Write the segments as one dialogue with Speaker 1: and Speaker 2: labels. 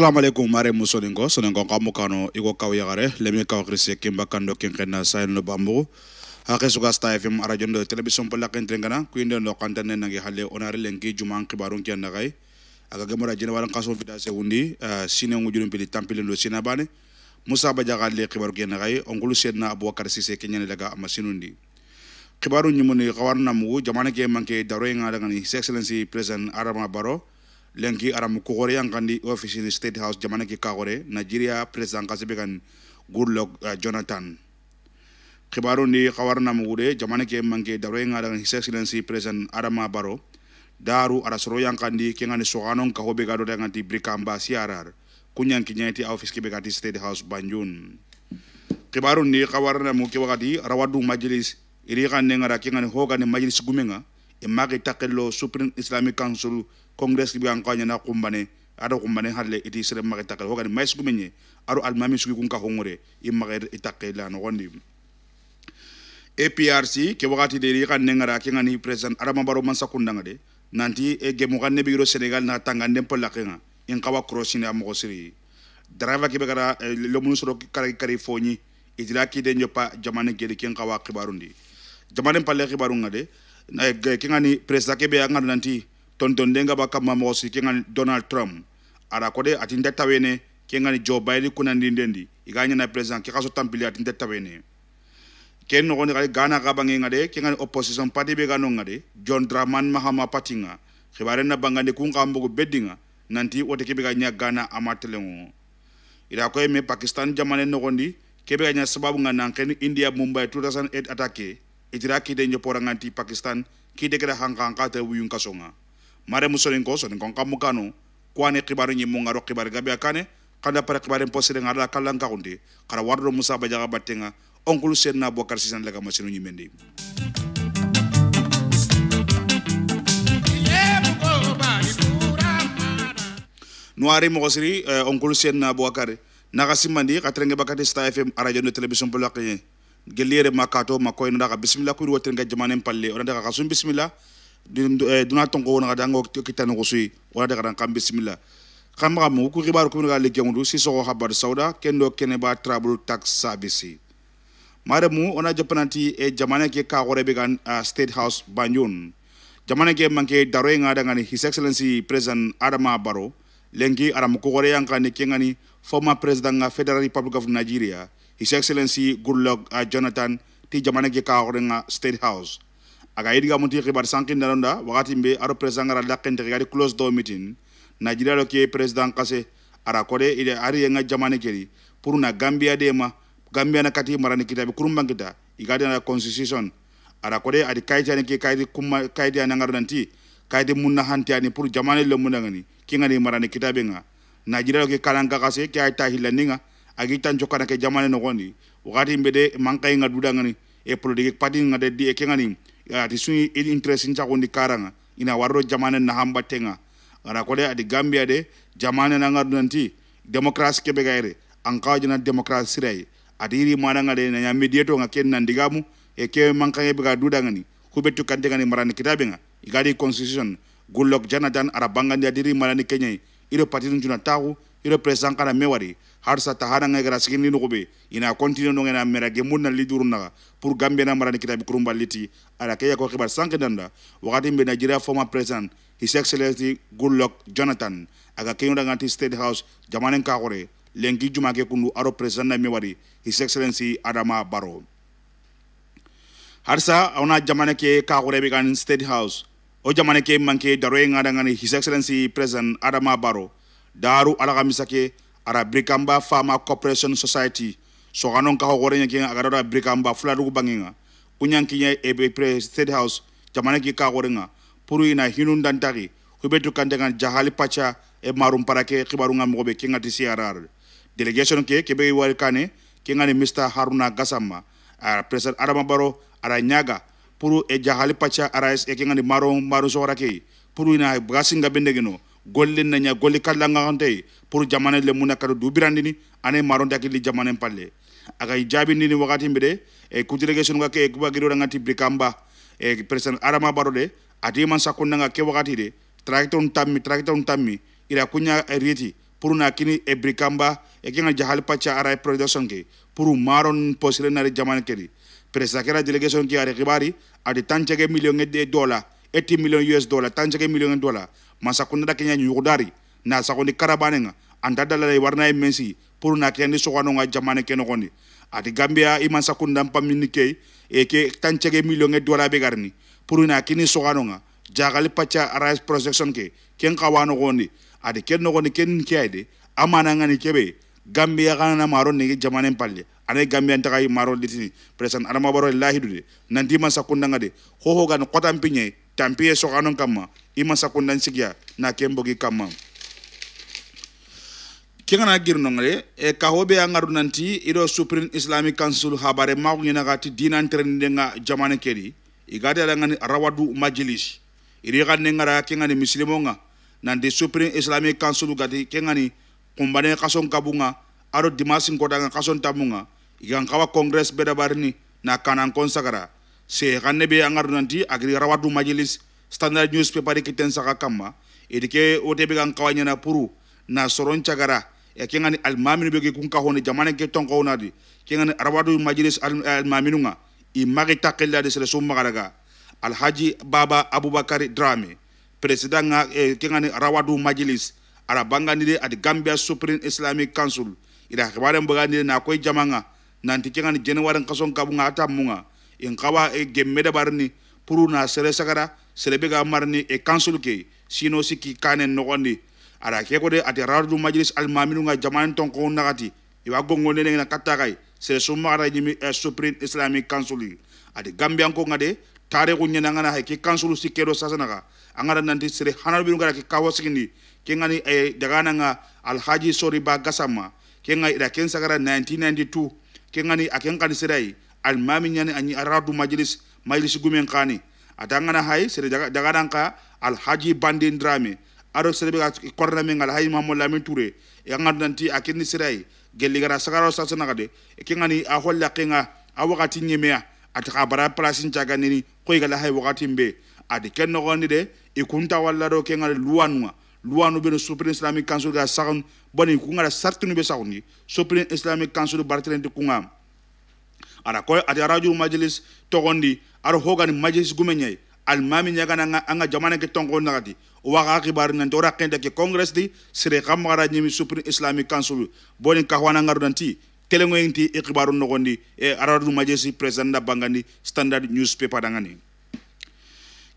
Speaker 1: assalamu alaikum mare musoningo sonengo kamu kano iko kaw ya le mi kaw krise kimba kando kinkena sain no bambu hake suka sta fm radio do television pola kentrengana kuinde no kantane nangi halle onare lenki juman kibarun kian nagai aga ra jene waran kaso bida se wundi eh, sine jurum pili tampilin lo sina bane musa bajaga le kibarun kian nagai ongulu sedna abubakar sise kenyane daga amasinundi kibarun nyumuni kawarna mugu jamana ke manke daroy ngada ngani his excellency president arama baro lenki aram kogore yang kandi office in state house jamana ki kagore nigeria president kasebe kan goodluck uh, jonathan kibaru ni kawarna mugude jamana ki mangke dawre nga dengan his excellency president adama baro daru ara yang kandi kengani soganon ka hobe gado dengan ti brikamba siarar kunyan kinyati office ki begati state house banjun kibaru ni kawarna mu wakati rawadu majlis iri kan ngara kengani hogani majlis gumenga imagi takelo supreme islamic council congress bi an kanya na kumbane ado kumbane halle iti sere magi takal hogani mais gumenye aro almami sugi kun ka hongore imagi itakke la no gondi APRC ke wakati deri kan nengara ke ngani president arama baro man sakundanga de nanti e ge mo ganne biro senegal na tangande polakenga in kawa crossing ya mo siri driver ke begara e, lo mun soro kare kare foni idira ki de nyopa jamane ke de kawa kibarundi jamane palle kibarunga de e, ke ngani president ke be ngani nanti Tonton denga baka mamosi kenga donald trump ara kode ati nte tawene kenga ni joe biden kuna i ga iganya président ke ka so tanpili ati nte tawene ken no ngone gana xa ngade nga de opposition party be gano ngade john draman mahama patinga, nga na bangandi ku ngambo mbogu beddinga nanti wote ke be ga gana ama ira ko me pakistan jamane nogondi kebe ganya sababu ngana ken india mumbai 2008 atake itira nyoporanga ti pakistan kide keda hangka hangka te wuyun kasonga mare musonin ko sonin kon kammu kanu kuani kibaru ñimmu ngaro kibar gabe kane kanda pare kibaren posere ngada kallan kakundi kara wardo musa bajaga battenga onkulu senna bokar sisan laga masinu ñimendi nuari mogo siri uh, eh, na senna bokar naga simmandi katrenge bakati sta fm radio no television pulaqiye gelliere makato makoyno daga bisimilla kuyri wotirenga jamanen palle onadaga kasum bisimilla Eh, duna tonko wona dango kita ko sui wala daga dan kam bismillah kam ma mo ku ribar ko ngal legge ngudu si so habar sauda kendo kene ba travel tax service mare mu ona japananti e eh, jamana ke ka gore be gan ah, state house banyun jamana ke manke daroy ngada ngani his excellency president adama baro lengi aram ko gore yang kan ke former president nga federal republic of nigeria his excellency goodluck ah, jonathan ti jamana ke ka gore nga state house aga yidiga munti xibar sankin dalonda wakati mbe aro president ngara dakente gari close door meeting na lo ke president kase ara kode ide ari nga jamane keri pour na gambia de ma gambia na kati marani kitabe kurumban kita igadi na constitution ara kode adi kayta ne ke di kuma kaiti na ngara nanti kaiti munna hanti ani pour jamane le munna ngani ki ngani marani kitabe nga na lo ke kalanga kase ke ay ninga agi tan jokana ke jamane no woni wakati mbe de mankay nga dudangani e politique parti nga de di e kengani ya ati suni edi interest in chakondi karanga ina warro jamane na hamba tenga ngara kode adi gambia de jamane na ngar nanti demokrasi kebe gaire an kawaji demokrasi rai adi iri mana ngade na ya mediato nga ken nandigamu e ke manka ebe ga dudangani kubetu kandengani marani kitabenga igadi constitution goodluck jonathan ara bangandi adiri marani kenya iro patinu juna taku iro president kana mewari har tahana ngai gara ina continue no ngena liduru naga pour gambena marani kitabi kurumba liti ala kaya kwa kibar sanke danda wakati mbe Nigeria former president his excellency Goodluck Jonathan aga kayunda nganti state house jamanen kakore lengi juma ke kundu aro president na mewari his excellency Adama baro harsa awna jamane ke kakore be kan state house o jamane ke manke daroe ngada ngani his excellency president Adama baro daru ala kamisake ara Brikamba Pharma Corporation Society soganon ka gore nya ke a gara ra break amba fula ru banginga kunyan kinya e eh, eh, pre house jamana ki ka gore puru ina hinun dan tagi ku betu kandenga jahali pacha e marum parake khibaru nga mogobe ke ngati siarar delegation ke ke be wal ke ngani mr haruna gasama a ah, president adama baro ara nyaga puru e jahali pacha ara e ke ngani marum maru sora ke puru ina brasinga bendegino golle nanya golli nga ngante pour jamane le muna dubiran dubirandini ane maron daki li jamane palle aga ijabi nini wakati mbede e delegation nga ke e, kuba giro ngati brikamba e president arama barode ati man sakun nga ke wakati de traktor tammi traktor tammi ira kunya e, riti pour na kini e brikamba e kinga jahal pacha ara e production ke pour maron posire na jamane keri, presa kera delegation ki are kibari ati tanchege million de dola 80 million US dollar tanchege million dollar masakunda kenya nyugudari na sagondi karabanenga anta dalala warna e mensi pour na kenya sogano nga jamane keno gondi ati gambia i masakunda pamini ke e tanchege million dola be garni na kini sogano nga jagali pacha rice projection ke ken kawano gondi ati ken no ken kiaide amana ngani kebe gambia kana maro ne jamane palle ane gambia ntaka maro litini presan adama baro lahidu de nandi masakunda ngade ho ho gan kotam pinye tampiye sogano i ma sakonda n sigiya na ke n bogi kamma ke gana girnongre e kaho be a ŋaru nanti ido supreme islamic council habare maxu ŋenaxa ti dinanterendinga jamane kedi i gadi ada ŋani rawadu majlis iri xanne ŋara ke ŋani misilimo ŋa nanti supreme islamic council gati ke ŋani kumbane xason kabu ŋa ado dimasin kotanga xason tamu ŋa igan xawa congress bedabarini na kanan kon sagara se xanne be a ŋaru nanti agiri rawadu majilis standard newspaper de kiten saka kama edike wote be kan kawanya na puru na soron chagara e kengani almaminu be ke kun kahone jamana ke tonko onadi kengani arabadu majlis almaminunga nga i magi takilla de sele summa garaga alhaji baba abubakar drame president nga e, eh, kengani rawadu majlis ara bangani de ad gambia supreme islamic council ida khabare mbagani na koy jamanga nanti kengani jenwaran kason kabunga atamunga in kawa e eh, gemmede barni puru na sere sagara serebe ga marni e council ke sino siki kane nogondi ara ke ko de ate rardu majlis al maminu nga jaman ton ko nagati iwa gongo ne na katagai sere summa ara jimi e supreme islamic council ate gambian ko ngade tare ko nyana ngana ke council sikero sasanaga angara nanti sere hanar binu gara ke kawasikini eh, ke ngani e dagana nga al haji sori ba gasama ke ngai ida ken sagara 1992 ke ngani aken kan serai al mami nyani aradu majlis majlis gumen kani atangana hay sere jaga al haji bandin drame aro sere bega korna men al hay mamu lamin ture e ngadanti akini sirai gelli gara sagaro sasana gade e kingani a holla kinga a wakati nyemea ataka bara plasin jaga nini koy gala hay wakati mbe adi ken nogoni de e kunta walla do kenga luwanwa luwanu beno supreme islamic council ga sagun boni kunga sartinu be saguni supreme islamic council bartelen de ana koy ati radio majlis togondi aro hogani majlis gumenyai almami ñagana anga jamana ke tongo nagati waxa xibaar nanti wora kende ke congress di sere xa maxara ñimi supreme islamic council boni kaxwana ngaru nanti kelengoyinti i xibaru noxondi e aradu majesi président da bangandi standard newspaper dangani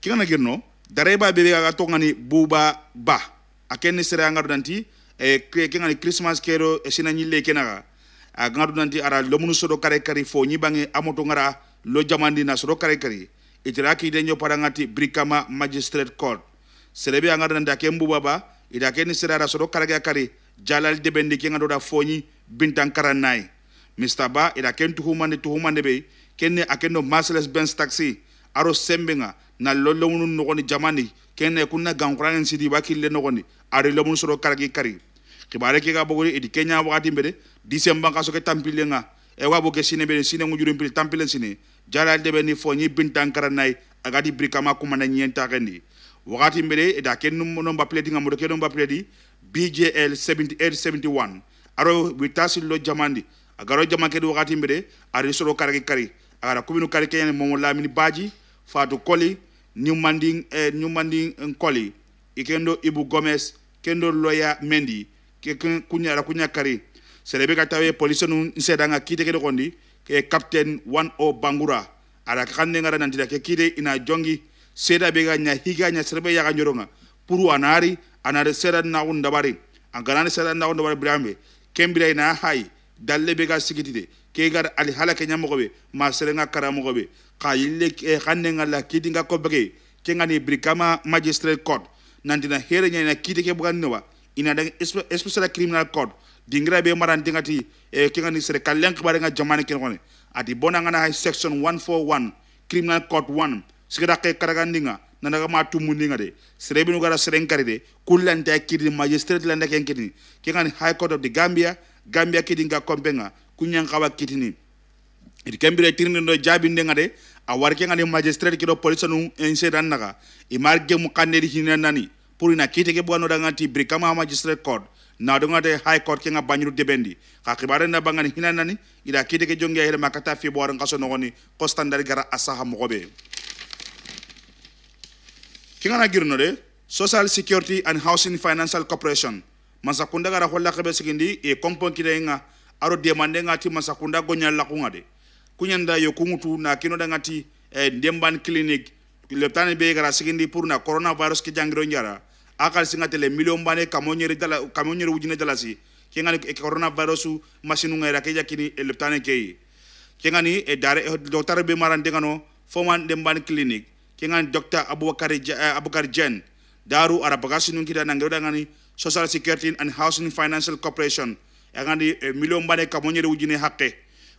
Speaker 1: kigana girno dareba bebe aga togani buba ba akeni sere angaru nanti e kengani christmas kero e sinañille kenaxa agangadu nanti ara lomunu sodo kare kari fo nyibange amoto ngara lo jamandi na sodo kare kari itira ki denyo brikama magistrate court serebe angadu nanti akembu baba ida keni serara sodo kare kari jalal debendi ki ngado da fonyi bintan karanai mr ba ida ken tuhumande tuhumande be kenne akendo masles benz taxi aro sembenga na lolomunu nogoni jamani kenne kunna gankuranen sidi bakille nogoni ari lomunu sodo kare kari kibare ke ga bogori idi kenya wakati mbere disemba kaso ke tampile nga e wabo ke sine bene sine ngujuru mpili tampile sine jara debe ni fo ni bintan karanai agadi brikama kuma na nyenta kendi wakati mbere da ken nomba pledi nga modo ken nomba pledi BJL 7871 aro witasi lo jamandi ro jamanke do wakati mbere ari soro karaki kari agara kubinu kari ken momo lamini baji fatu koli nyumanding eh, nyumanding eh, koli ikendo ibu gomez kendo loya mendi kunya kunyakari kunya sere tawe police nu nsedanga kite kede kondi ke captain one o bangura ala kanne ngara nantida ke kide ina jongi seda be ga nya higa nya serbe ya ga nyoronga puru anari anare seda na unda bari angarane seda na unda bari brambe kembira ina hai dalle be ga sigitide ke gar ali halake nya mogobe ma serenga kara mogobe ka ke kanne ngala kidinga ko bege ke brikama magistrate court nandina here nya na kide ke buganne ina da especially criminal code dingira be maran dingati e eh, kinga ni serikal lenk bare nga jamani ken kone adi bona ngana section 141 criminal code 1 sigara ke karagandinga nanaga ma tumuninga de serebinu gara serenkari de kullanta kidi magistrate landa ken kidi kinga ni high court of the gambia gambia kidi nga kombenga kunyan kawa kitini it can be retirni no jabi ndenga a warke nga ni magistrate kido police nu ense dan naga imar gemu kanne di hinan nani pour ina kite ke buano danga ti brikama ha magistrate court na donga de high court ke nga banyuru debendi ka khibare na bangan hinanani ida kite ke jongia ya hele makata fi ngaso kaso nogoni ko standard gara asaha mogobe kingana girno de social security and housing financial corporation masakunda gara holla khabe sikindi e kompon de nga aro demande nga ti masakunda gonyal la de kunyanda yo kungutu na kino danga ti eh, demban clinic tane be gara sikindi pour na coronavirus ki jangiro nyara akal singa tele million bane kamonyere dala kamonyere wujine dala si kenga ni e coronavirus machine ngai rakeja kini e leptane kei kenga ni e dare e docteur be maran dengano foman demban clinic ke ngani docteur abubakar abubakar eh, jen daru arabagasi nun kida nangero dangani social security and housing financial corporation yangani e million bane kamonyere wujine hakke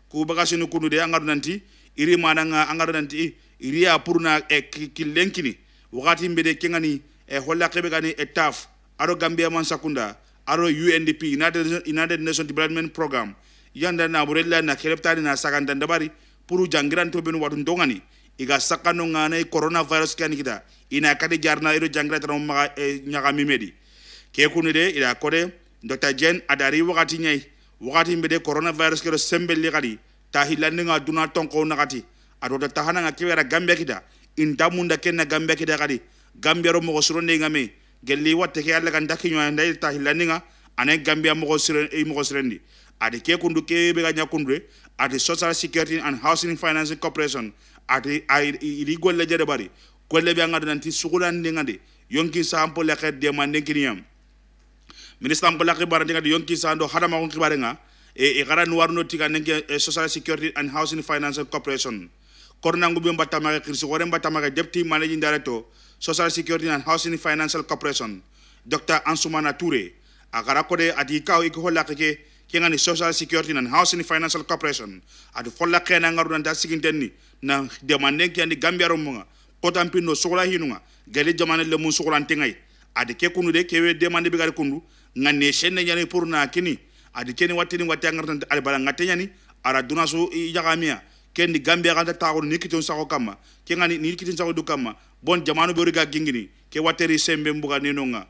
Speaker 1: ku bagasi nu kunu de angadu nanti iri mananga angadu nanti iri apurna e eh, kilenkini wakati mbede kenga ni e holla keɓe gani e taf aɗo gambia man sakunda aɗo undp united, nation development programme yanda naɓo rellani na kereɓtani na sagantan dabari pour jangirantoɓen waɗum dogani iga sakkano nganayi eh, coronavirus kani kita ina kati jarna iɗo jangiratano maga e ñagamimeɗi kekuni de ida kode dr jen adari wakati ñayi wakati mbede coronavirus keɗo sembelli kadi ta hillandinga duna tonko nakati aɗota tahananga kewera gambia kita intamunda kenna gambia kita kadi gambiyaro mogo sironden ga me gelli watte ke alla kan dakki ñoa ndayi ta hillandi ga anayi gambiya mogo sirendi e ati ke kundu kebe ga ñakkundude ati social security and housing financing corporation ai idi golle jede bari golle be anga nanti sugulandi ngandi yonki sampo leke demande kiniyam ministre ampo lake barandi ngandi yonki sando hadama kon kibare nga e, e gara nuwarno tiga nenge social security and housing financing corporation kornangu bi mbatamare kirsi gore mbatamare deputy managing director social security and housing financial corporation dr ansumana toure agara kode ati kaw iki holla keke kengani social security and housing financial corporation ati folla kena ngaru nan dasigintenni na demanden kiani gambia romunga kotampinno sogola hinunga gele jamane le mun sogolantengai adi ke kunu de kewe demande bigari kundu ngane shenne nyani pour na kini adi keni watini watangar tan ari bala ara dunaso yagamia kendi gambia ganta taxono ni kitin saxo kamma ke ngani ni kitin saxo du kamma bon jamano ɓori ga gingini ke wateri sembe mbuga nenonga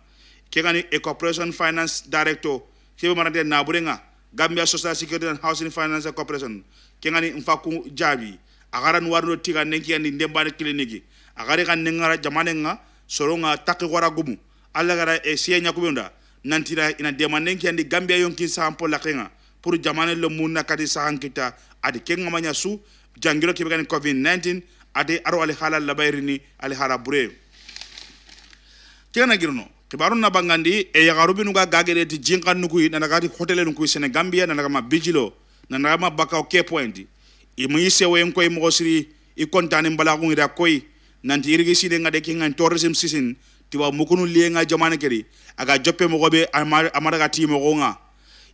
Speaker 1: ke ngani e corporation finance director keɓe marante naɓurenga gambia social security and housing finance corporation ke ngani nfaku jaabi agaran warno tiga nenki andi ndembani clinique agari kan nengara jamanenga soronga takki wara gumu alla gara e eh, siye ñakubenda nantira ina demandenki andi gambia yonkin sahampo lakenga pour jamane le munna kadi sahan kita adi kenga manya su jangiro kebe gani covid 19 adi aro ali hala labairi ni ali hala bure kena girno kibarun na bangandi e yagarubi nuga gagere ti jinkan nuku na nagati hotele nuku sene gambia na nagama bijilo na nagama baka oke point imuise wen koy mo siri i kontane mbalagu ngira koy nanti irigi sine ngade kenga tourism season tiwa mukunu lienga jamane keri aga jope mo gobe amara ga mo gonga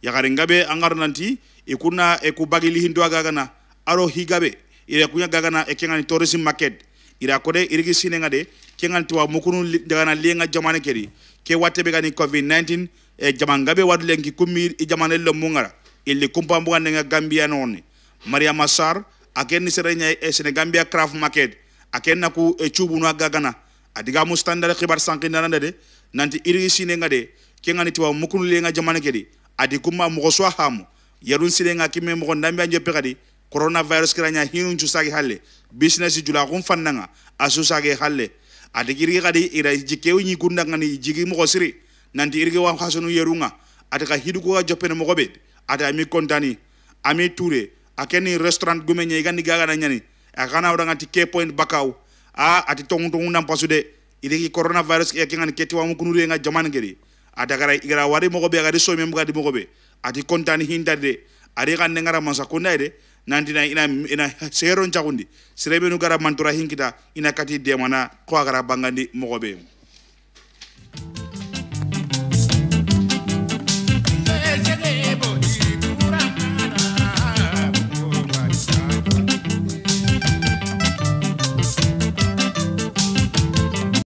Speaker 1: yagaren gabe angar nanti ikuna ekubagili bagili hindua gagana aro higabe ira kunya gagana ekengani tourism market ira kore irigi sinenga de kengan tuwa mukunu dagana lenga jamane keri ke watte be gani covid 19 e jaman gabe wadu kumi i jamane lo mungara illi kumpa mbuga nenga gambia noni maria masar akenni serenya e gambia craft market akenna ku e chubu no gagana adiga mu standard khibar sankinana de nanti irigi sinenga de kengani tuwa mukunu lenga jamane keri adi kuma mogo swa hamu yerun sirenga kime mogo ndambi anje pekadi coronavirus kiranya hinun chusagi halle business jula kun fannanga asusagi halle adi kiri kadi ira jikewi nyi gunda ngani jigi mogo siri nanti irge wa hasunu yerunga adi ka hiduko ga jopene mogo be adi ami kontani ami ture akeni restaurant gumenye igani gaga na nyani akana uranga ti k point bakau a ati tongu tongu nampasude irigi coronavirus yakengani ketiwa mukunure nga jaman geri ata gara igara wari mogo be agari so mem gadi mogo be ati kontani hinta de ari kan nengara masa kunda de nanti na ina ina seron jagundi sirebe nu gara mantura hinkita ina kati de mana ko gara bangandi mogo be